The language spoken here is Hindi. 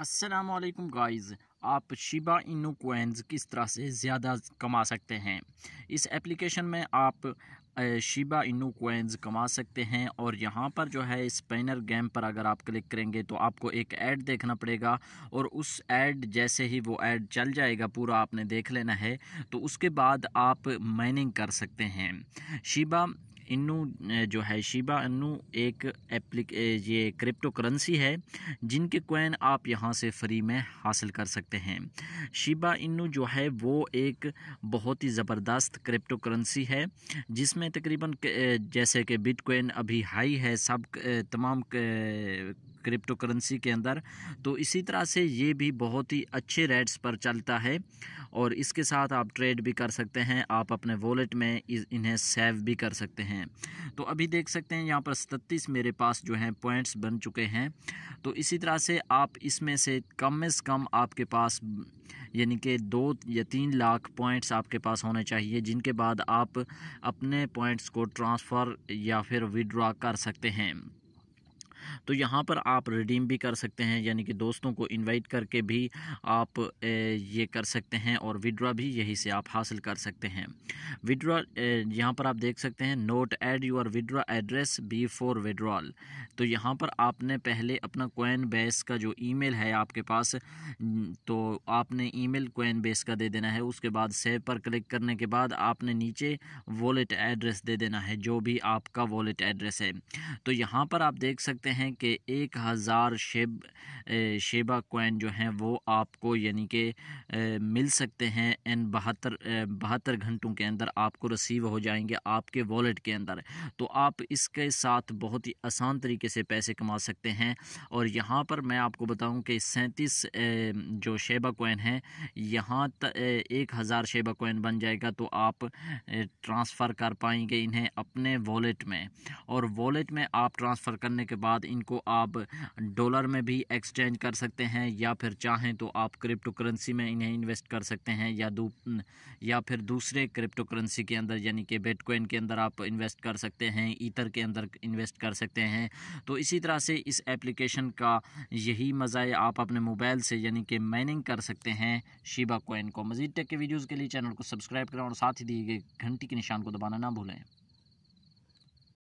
असलकम गाइज़ आप शिबा इनू कोइंस किस तरह से ज़्यादा कमा सकते हैं इस एप्लीकेशन में आप शिबा इनू कोइंस कमा सकते हैं और यहाँ पर जो है स्पेनर गेम पर अगर आप क्लिक करेंगे तो आपको एक ऐड देखना पड़ेगा और उस ऐड जैसे ही वो ऐड चल जाएगा पूरा आपने देख लेना है तो उसके बाद आप माइनिंग कर सकते हैं शिबा इन्नू जो है शिबा इन्नू एक एप्लिक ये क्रिप्टो करेंसी है जिनके कोइन आप यहाँ से फ्री में हासिल कर सकते हैं शिबा इन्नू जो है वो एक बहुत ही ज़बरदस्त क्रिप्टो करेंसी है जिसमें तकरीबन जैसे कि बिटकॉइन अभी हाई है सब तमाम क्रिप्टो करेंसी के अंदर तो इसी तरह से ये भी बहुत ही अच्छे रेट्स पर चलता है और इसके साथ आप ट्रेड भी कर सकते हैं आप अपने वॉलेट में इन्हें सेव भी कर सकते हैं तो अभी देख सकते हैं यहाँ पर सततीस मेरे पास जो हैं पॉइंट्स बन चुके हैं तो इसी तरह से आप इसमें से कम से कम आपके पास यानी कि दो या तीन लाख पॉइंट्स आपके पास होने चाहिए जिनके बाद आप अपने पॉइंट्स को ट्रांसफ़र या फिर विड्रॉ कर सकते हैं तो यहाँ पर आप रिडीम भी कर सकते हैं यानी कि दोस्तों को इनवाइट करके भी आप ये कर सकते हैं और विड्रा भी यहीं से आप हासिल कर सकते हैं विड्रा यहाँ पर आप देख सकते हैं note add your withdraw address before withdrawal तो यहाँ पर आपने पहले अपना कोइन बेस का जो ईमेल है आपके पास तो आपने ईमेल कोइन बेस का दे देना है उसके बाद सेव पर क्लिक करने के बाद आपने नीचे वॉलेट एड्रेस दे देना है जो भी आपका वॉलेट एड्रेस है तो यहाँ पर आप देख सकते हैं हैं कि एक हज़ार शेब शेबा कोइन जो हैं वो आपको यानी कि मिल सकते हैं इन बहत्तर बहत्तर घंटों के अंदर आपको रिसीव हो जाएंगे आपके वॉलेट के अंदर तो आप इसके साथ बहुत ही आसान तरीके से पैसे कमा सकते हैं और यहाँ पर मैं आपको बताऊँ कि सैंतीस जो शेबा कोइन है यहाँ एक हज़ार शेबा कोइन बन जाएगा तो आप ट्रांसफ़र कर पाएंगे इन्हें अपने वॉलेट में और वॉलेट में आप ट्रांसफ़र करने के बाद इनको आप डॉलर में भी एक्सचेंज कर सकते हैं या फिर चाहें तो आप क्रिप्टो करेंसी में इन्हें इन्वेस्ट कर सकते हैं या दू या फिर दूसरे क्रिप्टो करेंसी के अंदर यानी कि बेटकॉइन के अंदर आप इन्वेस्ट कर सकते हैं ईथर के अंदर इन्वेस्ट कर सकते हैं तो इसी तरह से इस एप्लीकेशन का यही मज़ा है आप अपने मोबाइल से यानी कि माइनिंग कर सकते हैं शिबा कोइन को मजीद टेक के वीडियोज़ के लिए चैनल को सब्सक्राइब करें और साथ ही दिए गए घंटी के निशान को दबाना ना भूलें